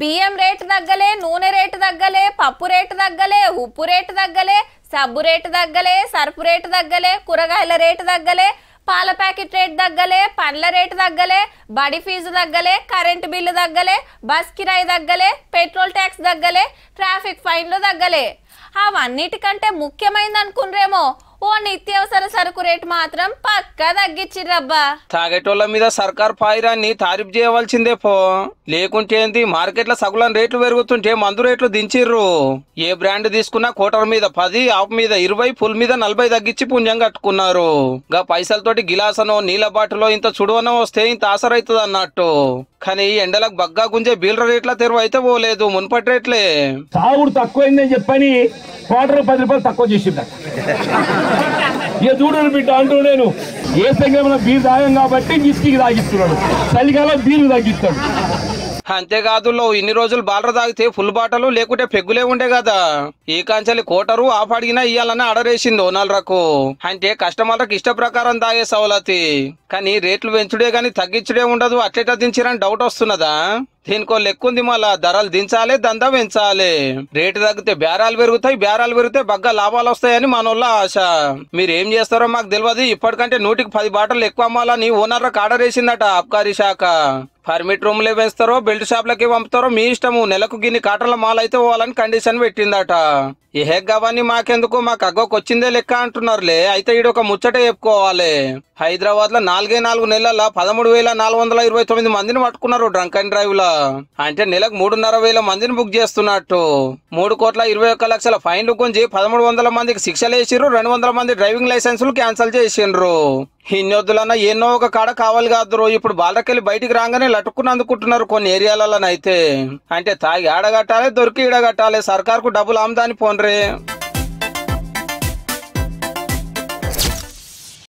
బియ్యం రేటు తగ్గలే నూనె రేటు తగ్గలే పప్పు రేటు తగ్గలే ఉప్పు రేటు తగ్గలే సబ్బు రేటు తగ్గలే సర్పు రేటు తగ్గలే కూరగాయల రేటు తగ్గలే పాల ప్యాకెట్ రేట్ తగ్గలే పండ్ల రేటు తగ్గలే బడి ఫీజు తగ్గలే కరెంటు బిల్లు తగ్గలే బస్ కిరాయి తగ్గలే పెట్రోల్ ట్యాక్స్ తగ్గలే ట్రాఫిక్ ఫైన్లు తగ్గలే అవన్నిటికంటే ముఖ్యమైనది అనుకున్రేమో ఓ నిత్యావసర సరుకు రేటు మాత్రం పక్క తగ్గించిర్రబ్బా తాగేటోళ్ళ మీద సర్కార్ పాయిరాన్ని తారీఫ్ చేయవలసిందే పో లేకుంటే ఏంది మార్కెట్ల సగులం రేట్లు పెరుగుతుంటే మందు రేట్లు దించిర్రు ఏ బ్రాండ్ తీసుకున్నా కోటర్ మీద పది ఆఫ్ మీద ఇరవై ఫుల్ మీద నలభై తగ్గించి పుణ్యం కట్టుకున్నారు గా పైసలతోటి గిలాసనో నీళ్ళ బాటిలో ఇంత చుడవనం వస్తే ఇంత ఆసరవుతుంది అన్నట్టు కానీ ఎండలకు బగ్గా గుంజే బీలర్ రేట్ల తెరువు అయితే పోలేదు మున్పటి రేట్లే సాగుడు తక్కువైందని చెప్పని కోట పది రూపాయలు తక్కువ చేసిండ ఇక చూడు బిడ్డ అంటూ నేను ఏ సంఖ్యలో బీరు తాగం కాబట్టి విస్కీకి తాగిస్తున్నాడు చలికాలం బీరు తాగిస్తాడు లో ఇన్ని రోజులు బాలర తాగితే ఫుల్ బాటలు లేకుంటే పెగ్గులే ఉండే కదా ఈ కాంచలి కోటరు ఆఫ్ అడిగినా ఇయ్యాలని అడరేసింది ఓనల్రకు అంటే కస్టమర్లకు ఇష్ట ప్రకారం తాగే సౌలతి కానీ రేట్లు పెంచుడే కానీ తగ్గించుడే ఉండదు అట్లెట దించిరని డౌట్ వస్తున్నదా దీనికో లెక్కుంది మళ్ళా ధరలు దించాలి దంద పెంచాలి రేటు తగ్గితే బేరాలు పెరుగుతాయి బేరాలు పెరిగితే బగ్గ లాభాలు వస్తాయని మనోళ్ళ ఆశ మీరేం చేస్తారో మాకు తెలియదు ఇప్పటికంటే నూటికి పది బాటలు ఎక్కువ అమ్మాలని ఓనర్లకు ఆర్డర్ వేసిందట అబ్కారీ శాఖ పర్మిట్ రూమ్లే వేస్తారో బెల్ట్ షాప్లకి పంపుతారో మీ ఇష్టము నెలకు గిన్ని కాటల మాల్ అయితే పోవాలని కండిషన్ పెట్టిందట ఏ అవన్నీ మాకెందుకు మాకు అగ్గోకి వచ్చిందే లెక్క అంటున్నారులే అయితే ఈడు ఒక ముచ్చట చెప్పుకోవాలి హైదరాబాద్ లో నాలుగే నాలుగు నెలల పదమూడు వేల నాలుగు వందల ఇరవై తొమ్మిది మందిని పట్టుకున్నారు డ్రంక్ అండ్ డ్రైవ్ లా అంటే నెలకు మూడున్నర వేల మందిని బుక్ చేస్తున్నట్టు మూడు కోట్ల ఇరవై ఒక్క లక్షల ఫైన్లు గుంజి పదమూడు వందల మందికి శిక్షలు వేసిర్రు రెండు వందల మంది డ్రైవింగ్ లైసెన్సులు క్యాన్సిల్ చేసిండ్రు హిన్యొద్దులన్నా ఎన్నో ఒక కాడ కావాలి కాదు ఇప్పుడు బాలకెళ్ళి బయటికి రాగానే లటుక్కుని అందుకుంటున్నారు కొన్ని ఏరియాలలో అయితే అంటే తాగి ఆడగట్టాలి దొరికి ఈడగట్టాలి సర్కార్కు డబ్బులు అమ్మదాని పోన్రే